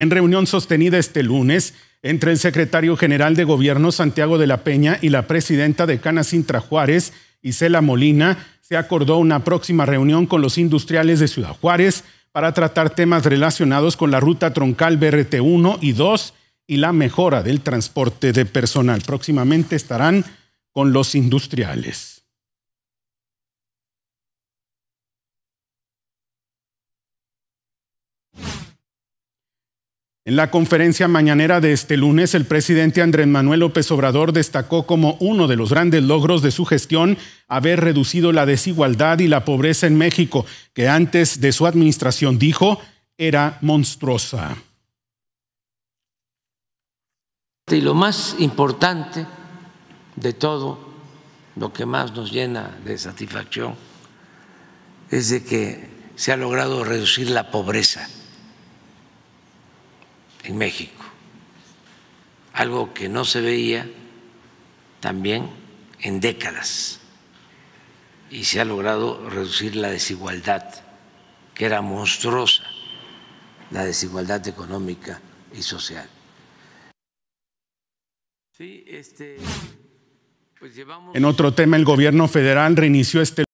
En reunión sostenida este lunes entre el secretario general de Gobierno Santiago de la Peña y la presidenta de canas Juárez, Isela Molina, se acordó una próxima reunión con los industriales de Ciudad Juárez para tratar temas relacionados con la ruta troncal BRT1 y 2 y la mejora del transporte de personal. Próximamente estarán con los industriales. En la conferencia mañanera de este lunes, el presidente Andrés Manuel López Obrador destacó como uno de los grandes logros de su gestión haber reducido la desigualdad y la pobreza en México, que antes de su administración dijo era monstruosa. Y lo más importante de todo, lo que más nos llena de satisfacción, es de que se ha logrado reducir la pobreza en México, algo que no se veía también en décadas y se ha logrado reducir la desigualdad, que era monstruosa, la desigualdad económica y social. Este, pues en otro tema, el gobierno federal reinició este...